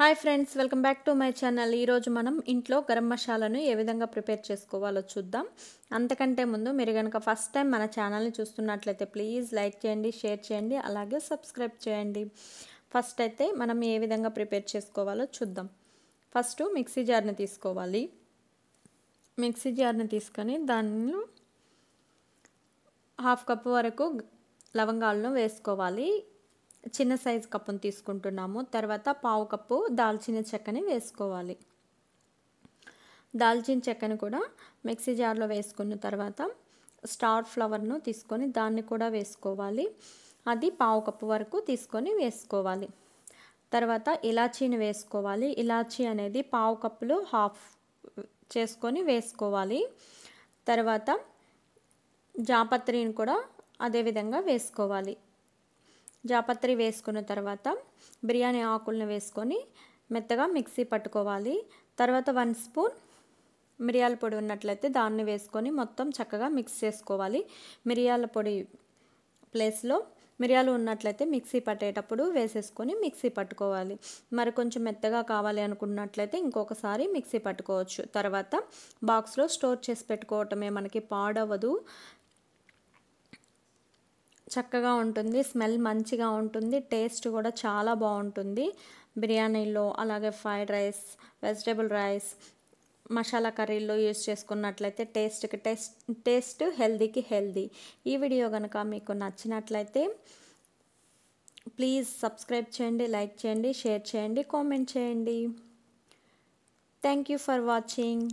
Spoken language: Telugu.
hi friends welcome back to my channel ఈరోజు మనం ఇంట్లో గరం మసాలాను ఏ విధంగా ప్రిపేర్ చేసుకోవాలో చూద్దాం అంతకంటే ముందు మీరు కనుక ఫస్ట్ టైం మన ఛానల్ని చూస్తున్నట్లయితే ప్లీజ్ లైక్ చేయండి షేర్ చేయండి అలాగే సబ్స్క్రైబ్ చేయండి ఫస్ట్ అయితే మనం ఏ విధంగా ప్రిపేర్ చేసుకోవాలో చూద్దాం ఫస్ట్ మిక్సీ జార్ని తీసుకోవాలి మిక్సీ జార్ని తీసుకొని దానిలో హాఫ్ కప్ వరకు లవంగాలను వేసుకోవాలి చిన్న సైజు కప్పును తీసుకుంటున్నాము తర్వాత పావు కప్పు దాల్చిన చెక్కని వేసుకోవాలి దాల్చిన చెక్కను కూడా మిక్సీ జార్లో వేసుకున్న తర్వాత స్టార్ ఫ్లవర్ను తీసుకొని దాన్ని కూడా వేసుకోవాలి అది పావు కప్పు వరకు తీసుకొని వేసుకోవాలి తర్వాత ఇలాచీని వేసుకోవాలి ఇలాచీ అనేది పావు కప్పులు హాఫ్ చేసుకొని వేసుకోవాలి తర్వాత జాపత్రిని కూడా అదేవిధంగా వేసుకోవాలి జాపత్రి వేసుకున్న తర్వాత బిర్యానీ ఆకులను వేసుకొని మెత్తగా మిక్సీ పట్టుకోవాలి తర్వాత వన్ స్పూన్ మిరియాల పొడి ఉన్నట్లయితే దాన్ని వేసుకొని మొత్తం చక్కగా మిక్స్ చేసుకోవాలి మిరియాల పొడి ప్లేస్లో మిరియాలు ఉన్నట్లయితే మిక్సీ పట్టేటప్పుడు వేసేసుకొని మిక్సీ పట్టుకోవాలి మరి కొంచెం మెత్తగా కావాలి అనుకున్నట్లయితే ఇంకొకసారి మిక్సీ పట్టుకోవచ్చు తర్వాత బాక్స్లో స్టోర్ చేసి పెట్టుకోవటమే మనకి పాడవదు చక్కగా ఉంటుంది స్మెల్ మంచిగా ఉంటుంది టేస్ట్ కూడా చాలా బాగుంటుంది బిర్యానీలో అలాగే fried rice vegetable rice masala కర్రీల్లో యూజ్ చేసుకున్నట్లయితే టేస్ట్కి టేస్ట్ టేస్ట్ హెల్దీకి హెల్దీ ఈ వీడియో కనుక మీకు నచ్చినట్లయితే ప్లీజ్ సబ్స్క్రైబ్ చేయండి లైక్ చేయండి షేర్ చేయండి కామెంట్ చేయండి థ్యాంక్ యూ ఫర్ వాచింగ్